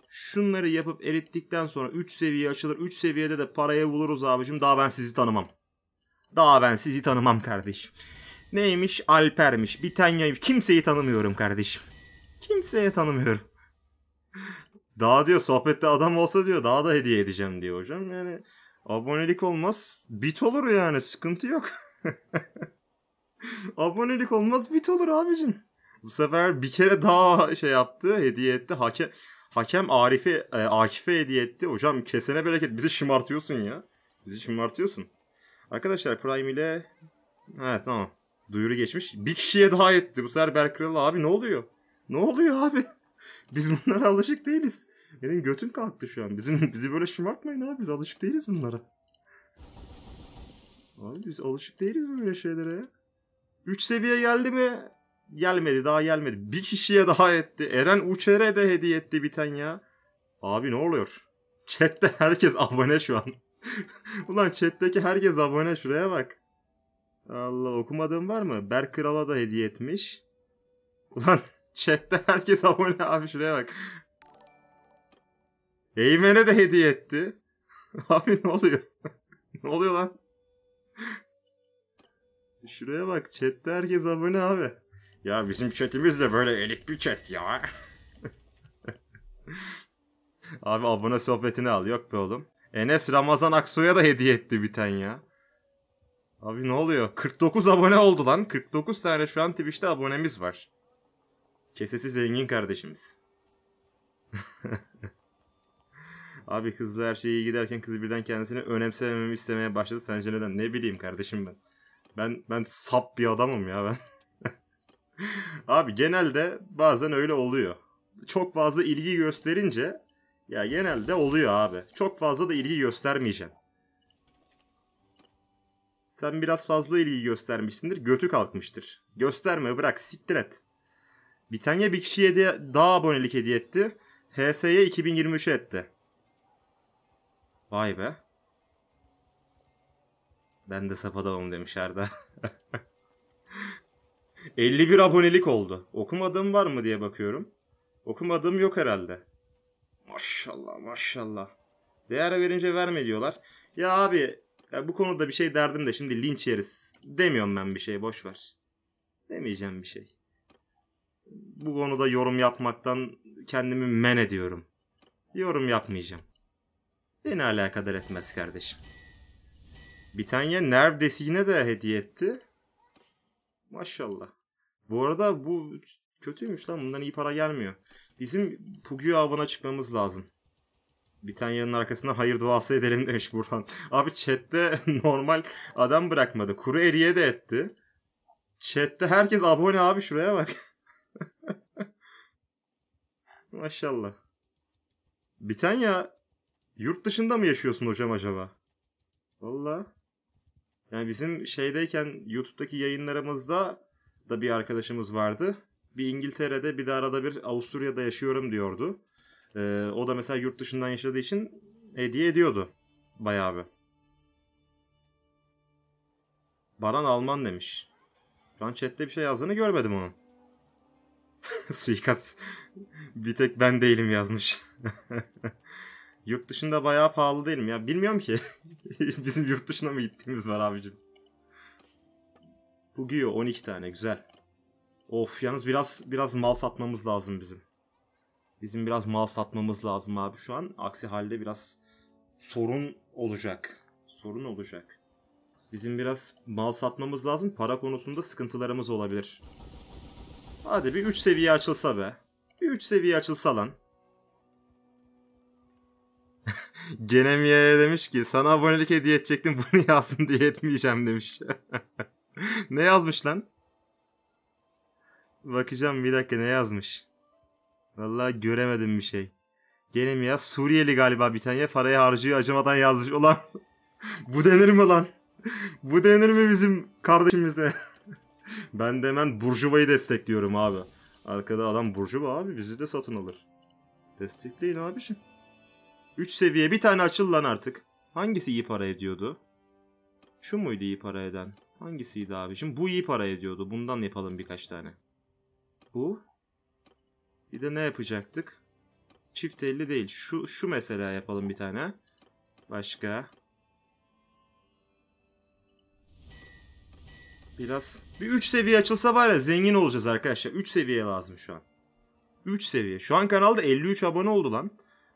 Şunları yapıp erittikten sonra 3 seviye açılır. 3 seviyede de paraya buluruz abicim. Daha ben sizi tanımam. Daha ben sizi tanımam kardeşim. Neymiş? Alper'miş. Bitanya'yı kimseyi tanımıyorum kardeşim. Kimseye tanımıyorum. Daha diyor sohbette adam olsa diyor daha da hediye edeceğim diyor hocam. Yani abonelik olmaz bit olur yani sıkıntı yok. abonelik olmaz bit olur abicim. Bu sefer bir kere daha şey yaptı hediye etti. Hake, Hakem Arif'e e, Akif'e hediye etti. Hocam kesene bereket bizi şımartıyorsun ya. Bizi şımartıyorsun. Arkadaşlar Prime ile evet tamam. Duyuru geçmiş. Bir kişiye daha etti. Bu sefer Berk Kralı abi ne oluyor? Ne oluyor abi? Biz bunlara alışık değiliz. Benim götüm kalktı şu an. Bizim bizi böyle şımartmayın abi. Biz alışık değiliz bunlara. Abi biz alışık değiliz böyle şeylere ya. 3 seviye geldi mi gelmedi daha gelmedi. Bir kişiye daha etti. Eren Uçer'e de hediye etti biten ya. Abi ne oluyor? Chat'te herkes abone şu an. Ulan chat'teki herkes abone şuraya bak. Allah okumadığım var mı? Berk Kral'a da hediye etmiş. Ulan chat'te herkes abone abi şuraya bak. Eymen'e de hediye etti. Abi ne oluyor? ne oluyor lan? şuraya bak chat'te herkes abone abi. Ya bizim chatimiz de böyle elit bir chat ya. Abi abone sohbetini al. Yok be oğlum. Enes Ramazan Aksu'ya da hediye etti biten ya. Abi ne oluyor? 49 abone oldu lan. 49 tane şu an Twitch'te abonemiz var. Kesesi zengin kardeşimiz. Abi kızla her şey iyi giderken kızı birden kendisini önemsememi istemeye başladı. Sence neden? Ne bileyim kardeşim ben. Ben ben sap bir adamım ya ben. Abi genelde bazen öyle oluyor. Çok fazla ilgi gösterince ya genelde oluyor abi. Çok fazla da ilgi göstermeyeceğim. Sen biraz fazla ilgi göstermişsindir. Götü kalkmıştır. Gösterme bırak siktir et. Bitanya bir kişiye de daha abonelik hediye etti. HS'ye 2023'e etti. Vay be. Ben de sapadalım demiş Arda. 51 abonelik oldu. Okumadığım var mı diye bakıyorum. Okumadığım yok herhalde. Maşallah maşallah. Değer verince verme diyorlar. Ya abi ya bu konuda bir şey derdim de şimdi linç yeriz. Demiyorum ben bir şey boş ver. Demeyeceğim bir şey. Bu konuda yorum yapmaktan kendimi men ediyorum. Yorum yapmayacağım. Beni alakadar etmez kardeşim. Bitanya nerv desiğine de hediye etti. Maşallah. Bu arada bu kötüymüş lan. Bundan iyi para gelmiyor. Bizim Pugu'yu avına çıkmamız lazım. Biten yanın arkasında hayır duası edelim demiş Burhan. Abi chatte normal adam bırakmadı. Kuru eriye de etti. Chatte herkes abone abi şuraya bak. Maşallah. Biten ya yurt dışında mı yaşıyorsun hocam acaba? Valla. Yani bizim şeydeyken YouTube'daki yayınlarımızda da bir arkadaşımız vardı. Bir İngiltere'de bir de arada bir Avusturya'da yaşıyorum diyordu. Ee, o da mesela yurt dışından yaşadığı için hediye ediyordu bayağı bir. Baran Alman demiş. Şu an chatte bir şey yazdığını görmedim onun. Suikast bir tek ben değilim yazmış. yurt dışında bayağı pahalı değilim ya. Bilmiyorum ki. Bizim yurt dışına mı gittiğimiz var abicim. Bu giyo 12 tane güzel. Of yalnız biraz biraz mal satmamız lazım bizim. Bizim biraz mal satmamız lazım abi şu an. Aksi halde biraz sorun olacak. Sorun olacak. Bizim biraz mal satmamız lazım. Para konusunda sıkıntılarımız olabilir. Hadi bir 3 seviye açılsa be. Bir 3 seviye açılsa lan. Genemiye demiş ki sana abonelik hediye edecektim bunu yazsın diye etmeyeceğim demiş. ne yazmış lan? Bakacağım bir dakika ne yazmış. Vallahi göremedim bir şey. Gene mi ya? Suriyeli galiba bir tane ya parayı harcıyor acımadan yazmış. Ulan bu denir mi lan? bu denir mi bizim kardeşimize? ben de hemen Burjuva'yı destekliyorum abi. Arkada adam Burjuva abi bizi de satın alır. Destekleyin abiciğim. 3 seviye bir tane açıl lan artık. Hangisi iyi para ediyordu? Şu muydu iyi para eden? Hangisiydi abi? Şimdi bu iyi para ediyordu. Bundan yapalım birkaç tane. Bu. Bir de ne yapacaktık? Çift elli değil. Şu, şu mesela yapalım bir tane. Başka. Biraz. Bir 3 seviye açılsa var ya zengin olacağız arkadaşlar. 3 seviye lazım şu an. 3 seviye. Şu an kanalda 53 abone oldu lan.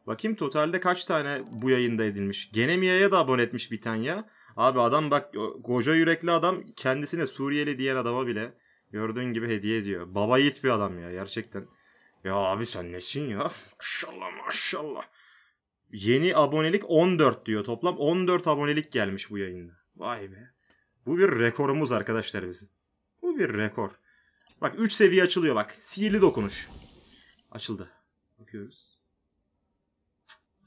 Bakayım totalde kaç tane bu yayında edilmiş. Gene da abone etmiş bir tane ya. Abi adam bak koca yürekli adam kendisine Suriyeli diyen adama bile gördüğün gibi hediye ediyor. Baba yiğit bir adam ya gerçekten. Ya abi sen nesin ya? Maşallah maşallah. Yeni abonelik 14 diyor. Toplam 14 abonelik gelmiş bu yayında. Vay be. Bu bir rekorumuz arkadaşlar bizim. Bu bir rekor. Bak 3 seviye açılıyor bak. Sihirli dokunuş. Açıldı. Bakıyoruz.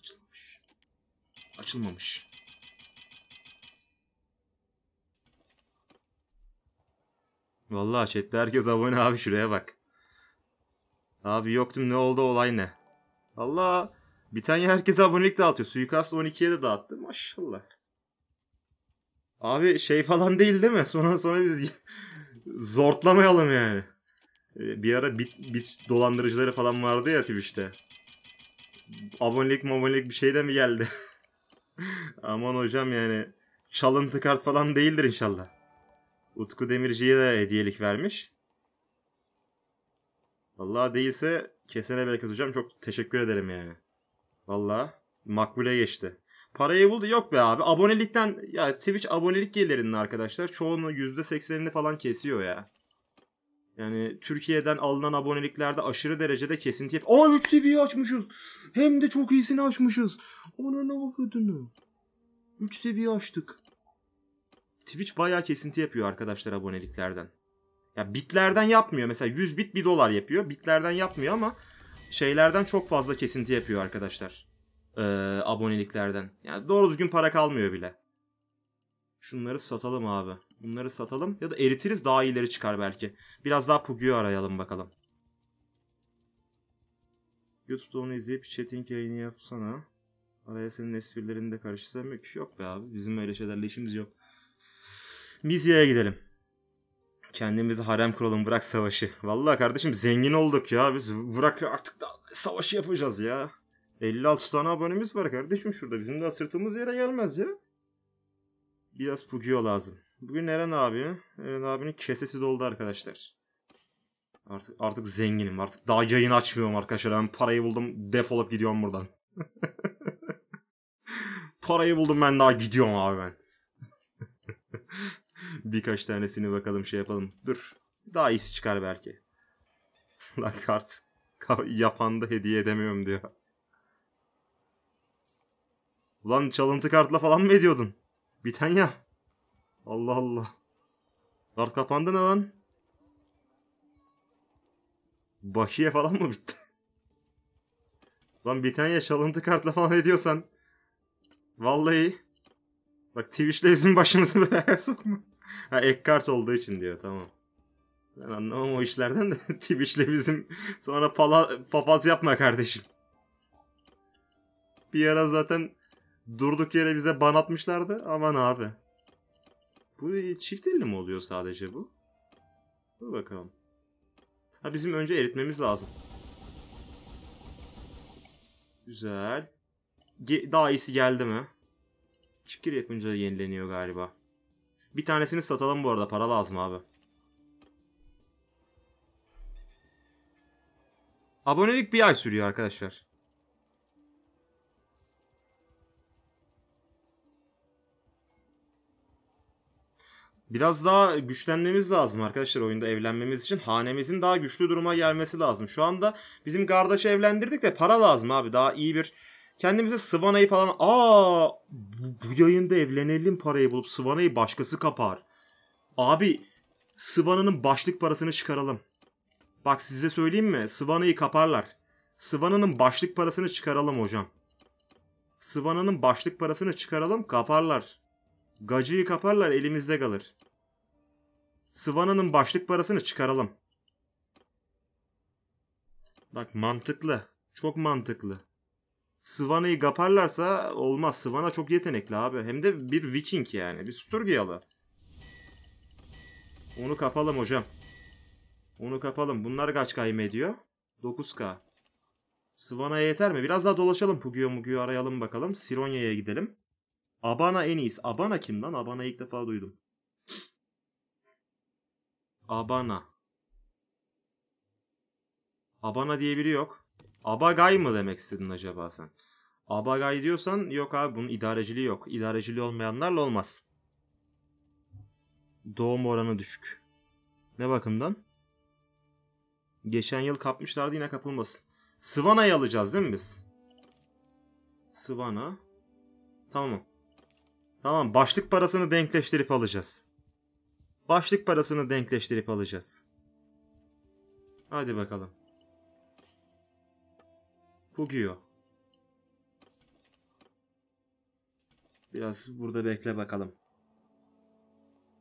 Açılmamış. Açılmamış. Vallahi chatte herkes abone abi şuraya bak. Abi yoktum ne oldu olay ne? Allah bir tane herkes abonelik dağıtıyor. Suikast 12'ye de dağıttı maşallah. Abi şey falan değil değil mi? Sonra sonra biz zortlamayalım yani. Ee, bir ara bit, bit dolandırıcıları falan vardı ya Twitch'te. Abonelik abonelik bir şey de mi geldi? Aman hocam yani çalıntı kart falan değildir inşallah. Utku Demirci'ye de hediyelik vermiş. Vallahi değilse kesene bereket hocam. Çok teşekkür ederim yani. Vallahi makbule geçti. Parayı buldu. Yok be abi. Abonelikten ya Twitch abonelik gelirinin arkadaşlar çoğunu %80'ini falan kesiyor ya. Yani Türkiye'den alınan aboneliklerde aşırı derecede kesinti yap. Aa 3 seviye açmışız. Hem de çok iyisini açmışız. Ona ne bakıyordun? 3 seviye açtık. Twitch bayağı kesinti yapıyor arkadaşlar aboneliklerden. Ya bitlerden yapmıyor. Mesela 100 bit 1 dolar yapıyor. Bitlerden yapmıyor ama şeylerden çok fazla kesinti yapıyor arkadaşlar. Ee, aboneliklerden. Yani doğru düzgün para kalmıyor bile. Şunları satalım abi. Bunları satalım ya da eritiriz daha iyileri çıkar belki. Biraz daha Pugu'yu arayalım bakalım. YouTube'da onu izleyip chatting yayını yapsana. Araya senin esprilerini de karıştırsa mı? Yok be abi. Bizim öyle şeylerle işimiz yok. Biz Mizya'ya gidelim. Kendimizi harem kuralım bırak savaşı. Vallahi kardeşim zengin olduk ya biz. Bırak artık da savaşı yapacağız ya. 56 tane abonemiz var kardeşim şurada. Bizim de sırtımız yere gelmez ya. Biraz Pugio lazım. Bugün Eren abi. Eren abinin kesesi doldu arkadaşlar. Artık artık zenginim. Artık daha yayın açmıyorum arkadaşlar. Ben parayı buldum. Defolup gidiyorum buradan. parayı buldum ben daha gidiyorum abi ben. Birkaç tanesini bakalım şey yapalım. Dur. Daha iyisi çıkar belki. Lan kart. Yapan da hediye edemiyorum diyor. Ulan çalıntı kartla falan mı ediyordun? Biten ya. Allah Allah. Kart kapandı ne lan? Bakiye falan mı bitti? Ulan biten ya çalıntı kartla falan ediyorsan. Vallahi. Bak Twitch'le izin başımızı belaya sokma ha Eckhart olduğu için diyor tamam. Ben anlamam o işlerden de Twitch'le bizim sonra pala, papaz yapma kardeşim. Bir ara zaten durduk yere bize ban atmışlardı. Aman abi. Bu çift elli mi oluyor sadece bu? Dur bakalım. Ha bizim önce eritmemiz lazım. Güzel. Ge daha iyisi geldi mi? Çıkır yapınca yenileniyor galiba. Bir tanesini satalım bu arada. Para lazım abi. Abonelik bir ay sürüyor arkadaşlar. Biraz daha güçlenmemiz lazım arkadaşlar oyunda evlenmemiz için. Hanemizin daha güçlü duruma gelmesi lazım. Şu anda bizim kardeşi evlendirdik de para lazım abi. Daha iyi bir Kendimize sıvanayı falan aa bu yayında evlenelim parayı bulup sıvanayı başkası kapar. Abi sıvananın başlık parasını çıkaralım. Bak size söyleyeyim mi? sıvanayı kaparlar. sıvananın başlık parasını çıkaralım hocam. sıvananın başlık parasını çıkaralım kaparlar. Gacıyı kaparlar elimizde kalır. sıvananın başlık parasını çıkaralım. Bak mantıklı. Çok mantıklı. Svana'yı gaparlarsa olmaz. Sivana çok yetenekli abi. Hem de bir Viking yani. Bir Sturgiyalı. Onu kapalım hocam. Onu kapalım. Bunlar kaç kayım ediyor? 9K. Svana'ya yeter mi? Biraz daha dolaşalım. Pugio Mugio arayalım bakalım. Sironya'ya gidelim. Abana en iyisi. Abana kim lan? Abana'yı ilk defa duydum. Abana. Abana diye biri yok. Abagay mı demek istedin acaba sen? Abagay diyorsan yok abi bunun idareciliği yok. İdareciliği olmayanlarla olmaz. Doğum oranı düşük. Ne bakımdan? Geçen yıl kapmışlardı yine kapılmasın. Sıvana'yı alacağız değil mi biz? Sivana. Tamam. Tamam başlık parasını denkleştirip alacağız. Başlık parasını denkleştirip alacağız. Hadi bakalım. Pugio. Biraz burada bekle bakalım.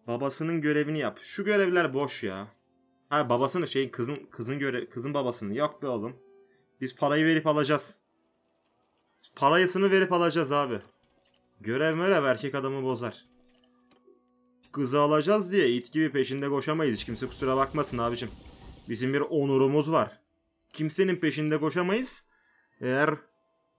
Babasının görevini yap. Şu görevler boş ya. Ha babasının şey kızın kızın göre kızın babasının yok be oğlum. Biz parayı verip alacağız. Parayısını verip alacağız abi. Görev merev erkek adamı bozar. Kızı alacağız diye it gibi peşinde koşamayız. Hiç kimse kusura bakmasın abicim. Bizim bir onurumuz var. Kimsenin peşinde koşamayız. Eğer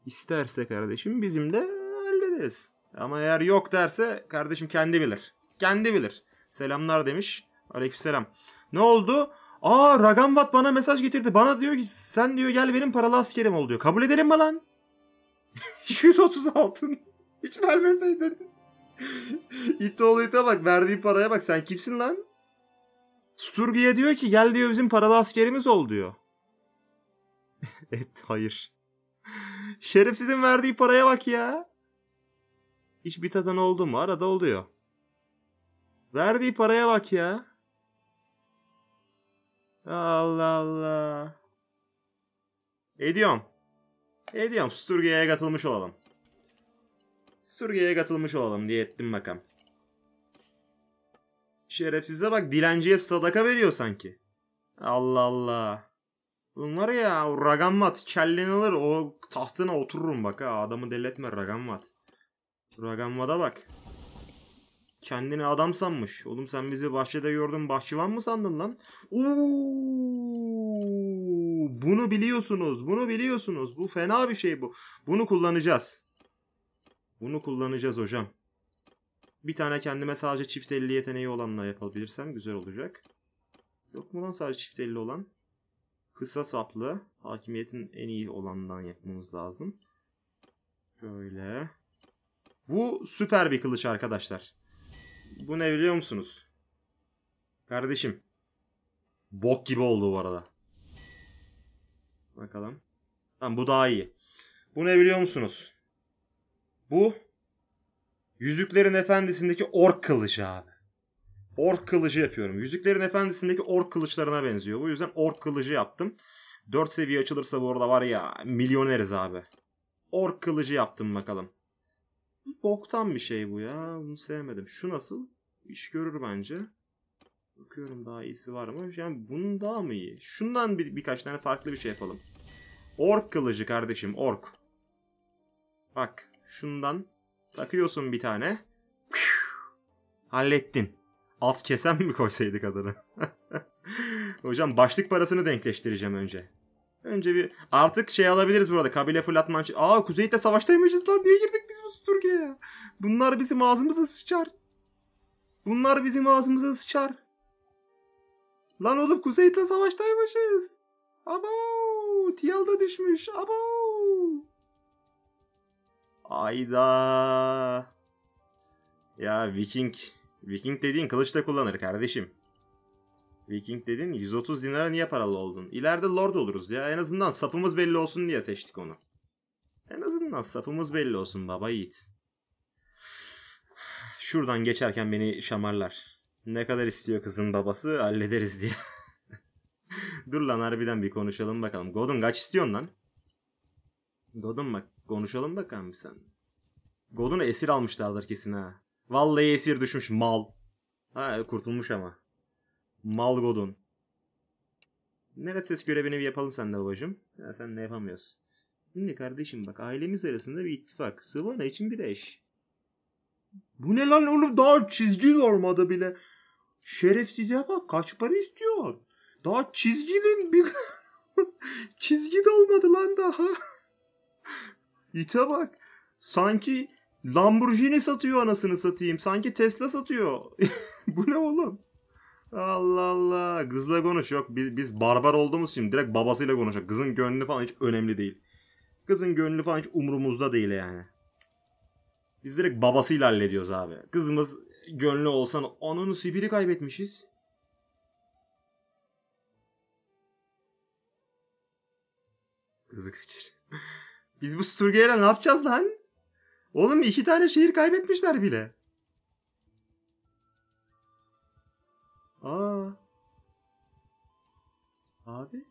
isterse kardeşim bizim de hallederiz. Ama eğer yok derse kardeşim kendi bilir. Kendi bilir. Selamlar demiş. Aleykümselam. Ne oldu? Aa Ragamvat bana mesaj getirdi. Bana diyor ki sen diyor gel benim paralı askerim ol diyor. Kabul edelim mi lan? 130 altın. Hiç vermeseydin. İtoğlu ite bak verdiği paraya bak sen kimsin lan? Sturgi'ye diyor ki gel diyor bizim paralı askerimiz ol diyor. evet hayır. Şerefsizin verdiği paraya bak ya. Hiç bir tatan oldu mu? Arada oluyor. Verdiği paraya bak ya. Allah Allah. Ediyorum. Ediyorum. Sturge'ye katılmış olalım. Sturge'ye katılmış olalım diye ettim bakalım. Şerefsize bak dilenciye sadaka veriyor sanki. Allah Allah. Bunlar ya Ragammat kellen alır o tahtına otururum bak ha adamı delletme Ragammat. Ragammat'a bak. Kendini adam sanmış. Oğlum sen bizi bahçede gördün bahçıvan mı sandın lan? Oo, bunu biliyorsunuz bunu biliyorsunuz bu fena bir şey bu. Bunu kullanacağız. Bunu kullanacağız hocam. Bir tane kendime sadece çift elli yeteneği olanla yapabilirsem güzel olacak. Yok mu lan sadece çift elli olan? kısa saplı hakimiyetin en iyi olanından yapmamız lazım. Böyle. Bu süper bir kılıç arkadaşlar. Bu ne biliyor musunuz? Kardeşim. Bok gibi oldu bu arada. Bakalım. Tamam bu daha iyi. Bu ne biliyor musunuz? Bu Yüzüklerin Efendisi'ndeki ork kılıcı abi ork kılıcı yapıyorum. Yüzüklerin Efendisi'ndeki ork kılıçlarına benziyor. Bu yüzden ork kılıcı yaptım. 4 seviye açılırsa bu arada var ya milyoneriz abi. Ork kılıcı yaptım bakalım. Boktan bir şey bu ya. Bunu sevmedim. Şu nasıl? İş görür bence. Bakıyorum daha iyisi var mı? Yani bunun daha mı iyi? Şundan bir, birkaç tane farklı bir şey yapalım. Ork kılıcı kardeşim ork. Bak şundan takıyorsun bir tane. Hallettin. At kesen mi koysaydık adını? Hocam başlık parasını denkleştireceğim önce. Önce bir artık şey alabiliriz burada. Kabile fırlatman. Aa kuzeyde savaştaymışız lan. Niye girdik biz bu Türkiye'ye ya? Bunlar bizim ağzımıza sıçar. Bunlar bizim ağzımıza sıçar. Lan oğlum kuzeyde savaştaymışız. Abo! tiyalda düşmüş. Abo! Ayda. Ya Viking Viking dediğin kılıç da kullanır kardeşim. Viking dedin 130 dinara niye paralı oldun? İleride lord oluruz ya. En azından safımız belli olsun diye seçtik onu. En azından safımız belli olsun baba yiğit. Şuradan geçerken beni şamarlar. Ne kadar istiyor kızın babası hallederiz diye. Dur lan harbiden bir konuşalım bakalım. Godun kaç istiyorsun lan? Godun bak konuşalım bakalım sen. Godun'u esir almışlardır kesin ha. Vallahi esir düşmüş mal. Ha kurtulmuş ama. Mal Godun. Neret görevini bir yapalım sen de babacım. Ya sen ne yapamıyorsun. Şimdi kardeşim bak ailemiz arasında bir ittifak. Sıvana için bir eş. Bu ne lan oğlum daha çizgi olmadı bile. Şerefsize bak kaç para istiyor. Daha çizginin bir... çizgi de olmadı lan daha. İte bak. Sanki Lamborghini satıyor anasını satayım. Sanki Tesla satıyor. Bu ne oğlum? Allah Allah. Kızla konuş. Yok biz, biz barbar olduğumuz için direkt babasıyla konuşacak. Kızın gönlü falan hiç önemli değil. Kızın gönlü falan hiç umurumuzda değil yani. Biz direkt babasıyla hallediyoruz abi. Kızımız gönlü olsan onun Sibir'i kaybetmişiz. Kızı kaçır. Biz bu Sturgeyle ne yapacağız lan? Oğlum iki tane şehir kaybetmişler bile. Aa. Abi.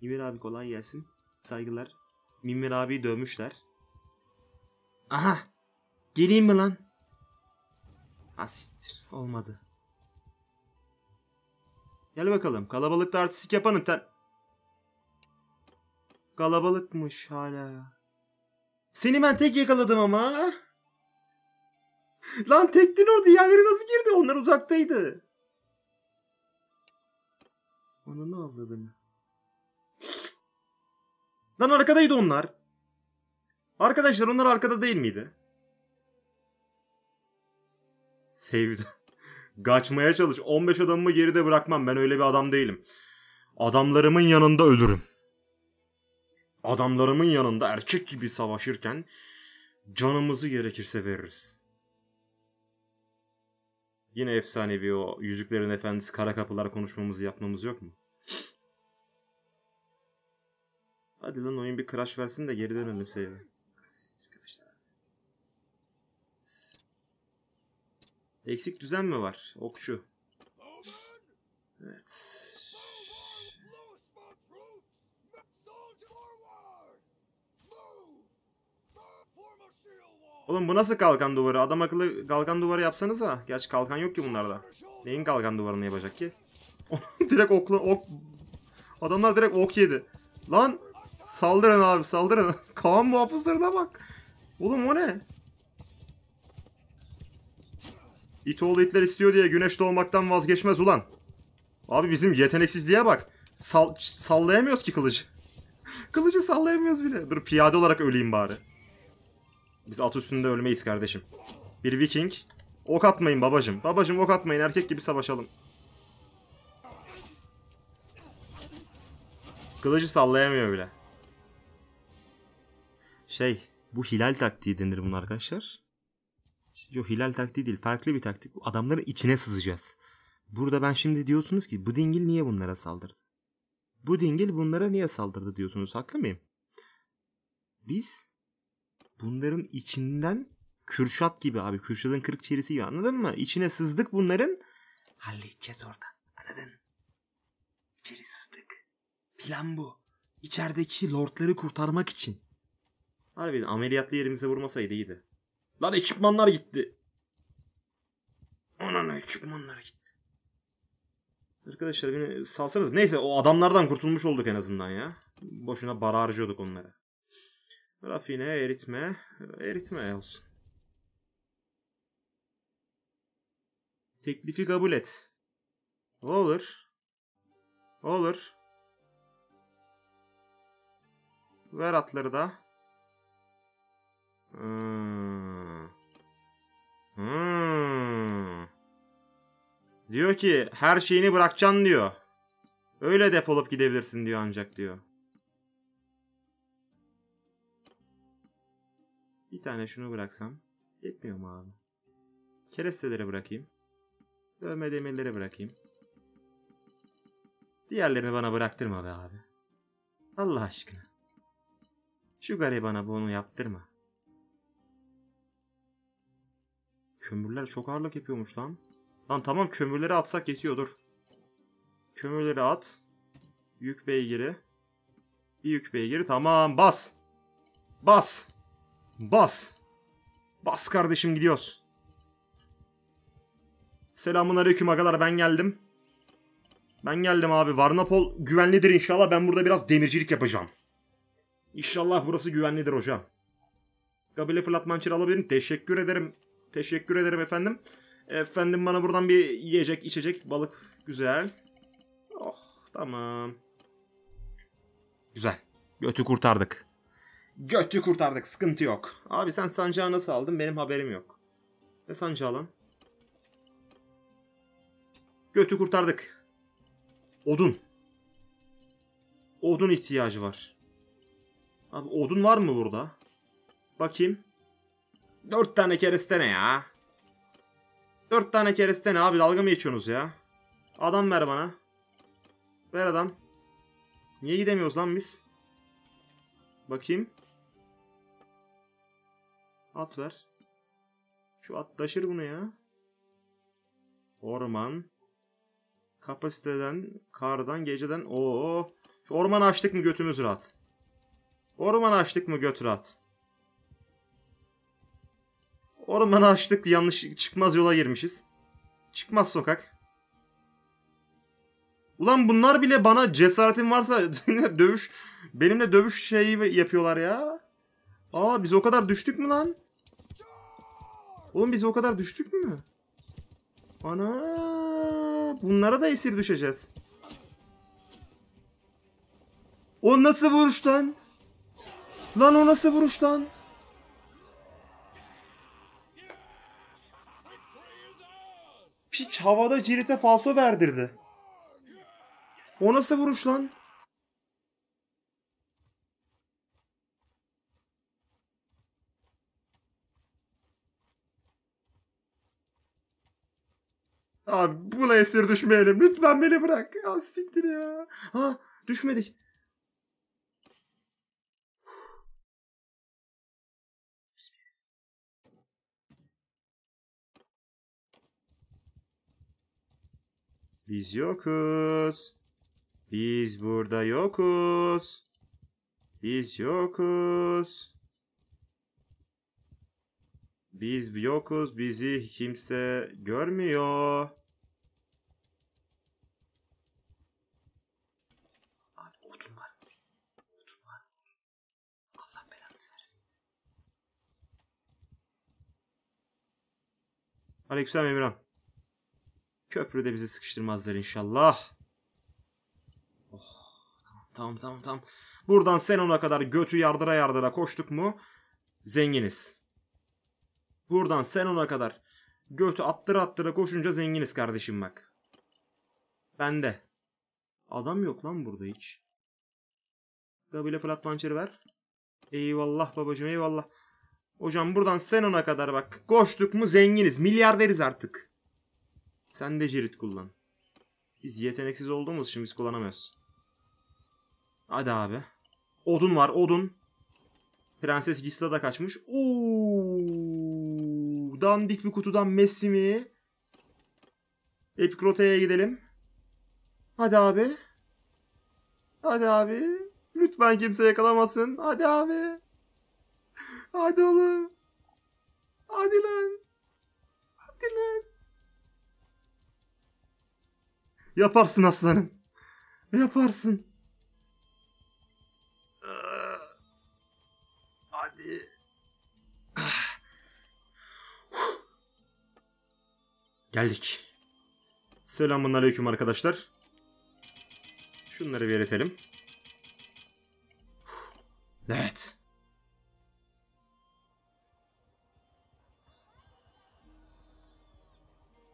Mimir abi kolay gelsin. Saygılar. Mimir abi dövmüşler. Aha. Geleyim mi lan? Asittir. Olmadı. Gel bakalım. Kalabalıkta artistik yapanın ten... Kalabalıkmış hala. Seni ben tek yakaladım ama. Lan tektin orada diğerleri nasıl girdi? Onlar uzaktaydı. Onu ne avladım? Lan arkadaydı onlar. Arkadaşlar onlar arkada değil miydi? Sevdi. Kaçmaya çalış. 15 adamımı geride bırakmam. Ben öyle bir adam değilim. Adamlarımın yanında ölürüm. Adamlarımın yanında erkek gibi savaşırken canımızı gerekirse veririz. Yine efsanevi o Yüzüklerin Efendisi kara kapılar konuşmamızı yapmamız yok mu? Hadi lan oyun bir crash versin de geri dönelim save'e. Eksik düzen mi var? Okçu. Evet. Oğlum bu nasıl kalkan duvarı? Adam akıllı kalkan duvarı yapsanız ha. Gerçi kalkan yok ki bunlarda. Neyin kalkan duvarını yapacak ki? direkt okla ok. Adamlar direkt ok yedi. Lan saldırın abi saldırın. Kaan muhafızlarına bak. Oğlum o ne? İtoğlu itler istiyor diye güneş doğmaktan vazgeçmez ulan. Abi bizim yeteneksizliğe bak. Sal sallayamıyoruz ki kılıcı. kılıcı sallayamıyoruz bile. Dur piyade olarak öleyim bari. Biz at üstünde ölmeyiz kardeşim. Bir viking. Ok atmayın babacım. Babacım ok atmayın erkek gibi savaşalım. Kılıcı sallayamıyor bile. Şey bu hilal taktiği denir bunun arkadaşlar. Yok hilal taktiği değil farklı bir taktik. Adamların içine sızacağız. Burada ben şimdi diyorsunuz ki bu dingil niye bunlara saldırdı? Bu dingil bunlara niye saldırdı diyorsunuz haklı mıyım? Biz bunların içinden Kürşat gibi abi. Kürşat'ın kırık çerisi gibi anladın mı? İçine sızdık bunların. Halledeceğiz orada. Anladın? İçeri sızdık. Plan bu. İçerideki lordları kurtarmak için. Abi ameliyatlı yerimize vurmasaydı iyiydi. Lan ekipmanlar gitti. Onun ekipmanlar gitti. Arkadaşlar beni salsanız. Neyse o adamlardan kurtulmuş olduk en azından ya. Boşuna bara harcıyorduk onlara. Rafine, eritme. Eritme olsun. Teklifi kabul et. Olur. Olur. Ver atları da. Hmm. Hmm. Diyor ki her şeyini bırakacaksın diyor. Öyle defolup gidebilirsin diyor ancak diyor. Bir tane şunu bıraksam yetmiyor mu abi? Kerestelere bırakayım. Dövme demirlere bırakayım. Diğerlerini bana bıraktırma be abi. Allah aşkına. Şu garibana bunu yaptırma. Kömürler çok ağırlık yapıyormuş lan. Lan tamam kömürleri atsak yetiyordur. Kömürleri at. Yük beygiri. Bir yük beygiri. Tamam bas. Bas. Bas. Bas kardeşim gidiyoruz. Selamun aleyküm agalar ben geldim. Ben geldim abi. Varnapol güvenlidir inşallah. Ben burada biraz demircilik yapacağım. İnşallah burası güvenlidir hocam. Kabile Fırat Mançır alabilirim. Teşekkür ederim. Teşekkür ederim efendim. Efendim bana buradan bir yiyecek içecek. Balık güzel. Oh tamam. Güzel. Götü kurtardık. Götü kurtardık sıkıntı yok. Abi sen sancağı nasıl aldın benim haberim yok. Ne sancağı lan? Götü kurtardık. Odun. Odun ihtiyacı var. Abi odun var mı burada? Bakayım. Dört tane kerestene ya. Dört tane kerestene abi dalga mı geçiyorsunuz ya? Adam ver bana. Ver adam. Niye gidemiyoruz lan biz? Bakayım. At ver. Şu at taşır bunu ya. Orman. Kapasiteden, kardan, geceden. Oo. Şu orman açtık mı götümüz rahat. Orman açtık mı götür rahat. Orman açtık yanlış çıkmaz yola girmişiz. Çıkmaz sokak. Ulan bunlar bile bana cesaretim varsa dövüş benimle dövüş şeyi yapıyorlar ya. Aa biz o kadar düştük mü lan? Oğlum biz o kadar düştük mü? Ana! Bunlara da esir düşeceğiz. O nasıl vuruştan? lan? o nasıl vuruştan? lan? Piç havada Cirit'e falso verdirdi. O nasıl vuruş lan? Abi buna esir düşmeyelim. Lütfen beni bırak. Ya siktir ya. Ha düşmedik. Biz yokuz. Biz burada yokuz. Biz yokuz. Biz yokuz. Bizi kimse görmüyor. Aleykümselam Emirhan. Köprüde bizi sıkıştırmazlar inşallah. Oh, tamam tamam tamam. Buradan sen ona kadar götü yardıra yardıra koştuk mu zenginiz. Buradan sen ona kadar götü attıra attıra koşunca zenginiz kardeşim bak. Bende. Adam yok lan burada hiç. Gabile flat pançeri ver. Eyvallah babacım eyvallah. Hocam buradan Senon'a kadar bak. Koştuk mu zenginiz. Milyarderiz artık. Sen de Jirit kullan. Biz yeteneksiz olduğumuz için biz kullanamıyoruz. Hadi abi. Odun var odun. Prenses Gisla da kaçmış. Ooo, dandik bir kutudan Messi mi? Epikrota'ya gidelim. Hadi abi. Hadi abi. Lütfen kimse yakalamasın. Hadi abi. Hadi oğlum. Hadi lan. Hadi lan. Yaparsın aslanım. Yaparsın. Ah. Hadi. Ah. Geldik. Selamun aleyküm arkadaşlar. Şunları bir eritelim. Evet.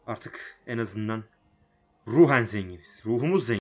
Artık en azından ruhen zenginiz. Ruhumuz zengin.